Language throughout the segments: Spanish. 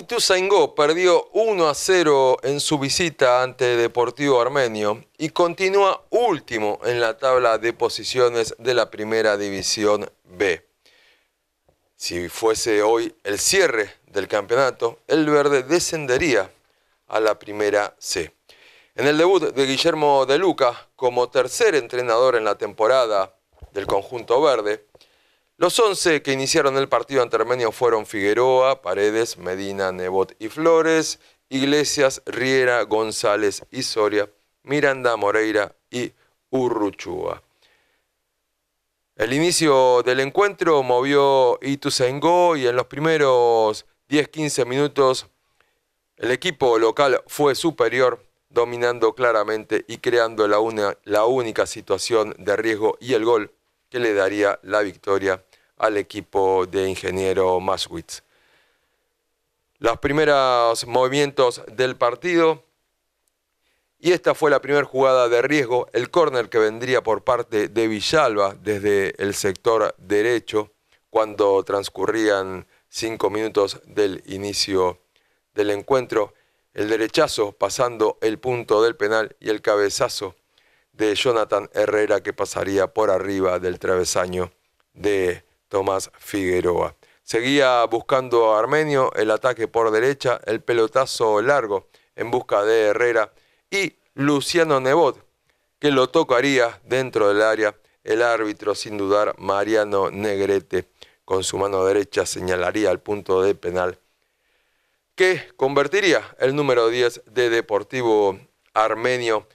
Ituzaingó perdió 1 a 0 en su visita ante Deportivo Armenio y continúa último en la tabla de posiciones de la Primera División B. Si fuese hoy el cierre del campeonato, el verde descendería a la Primera C. En el debut de Guillermo De Luca como tercer entrenador en la temporada del conjunto verde, los 11 que iniciaron el partido ante fueron Figueroa, Paredes, Medina, Nebot y Flores, Iglesias, Riera, González y Soria, Miranda, Moreira y Urruchúa. El inicio del encuentro movió Ituzaingó y en los primeros 10-15 minutos el equipo local fue superior, dominando claramente y creando la única situación de riesgo y el gol que le daría la victoria al equipo de ingeniero Maswitz. Los primeros movimientos del partido. Y esta fue la primera jugada de riesgo, el córner que vendría por parte de Villalba desde el sector derecho cuando transcurrían cinco minutos del inicio del encuentro. El derechazo pasando el punto del penal y el cabezazo de Jonathan Herrera que pasaría por arriba del travesaño de Tomás Figueroa. Seguía buscando a Armenio el ataque por derecha, el pelotazo largo en busca de Herrera y Luciano Nebot, que lo tocaría dentro del área el árbitro, sin dudar, Mariano Negrete. Con su mano derecha señalaría el punto de penal que convertiría el número 10 de Deportivo Armenio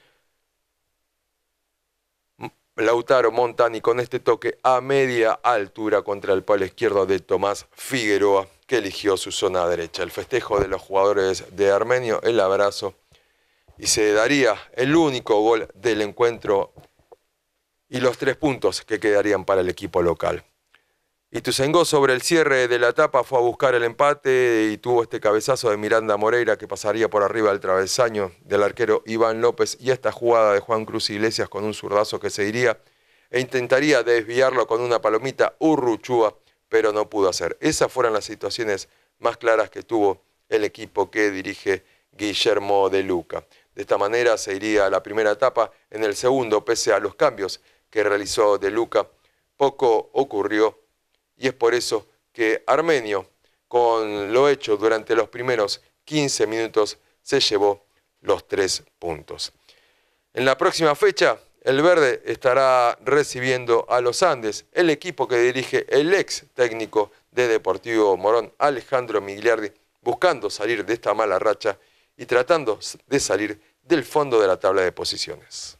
Lautaro Montani con este toque a media altura contra el palo izquierdo de Tomás Figueroa, que eligió su zona derecha. El festejo de los jugadores de Armenio, el abrazo, y se daría el único gol del encuentro y los tres puntos que quedarían para el equipo local. Y Tusengó sobre el cierre de la etapa fue a buscar el empate y tuvo este cabezazo de Miranda Moreira que pasaría por arriba del travesaño del arquero Iván López y esta jugada de Juan Cruz Iglesias con un zurdazo que se iría e intentaría desviarlo con una palomita Urruchúa, pero no pudo hacer. Esas fueron las situaciones más claras que tuvo el equipo que dirige Guillermo de Luca. De esta manera se iría a la primera etapa. En el segundo, pese a los cambios que realizó de Luca, poco ocurrió y es por eso que Armenio, con lo hecho durante los primeros 15 minutos, se llevó los tres puntos. En la próxima fecha, el Verde estará recibiendo a los Andes, el equipo que dirige el ex técnico de Deportivo Morón, Alejandro Migliardi, buscando salir de esta mala racha y tratando de salir del fondo de la tabla de posiciones.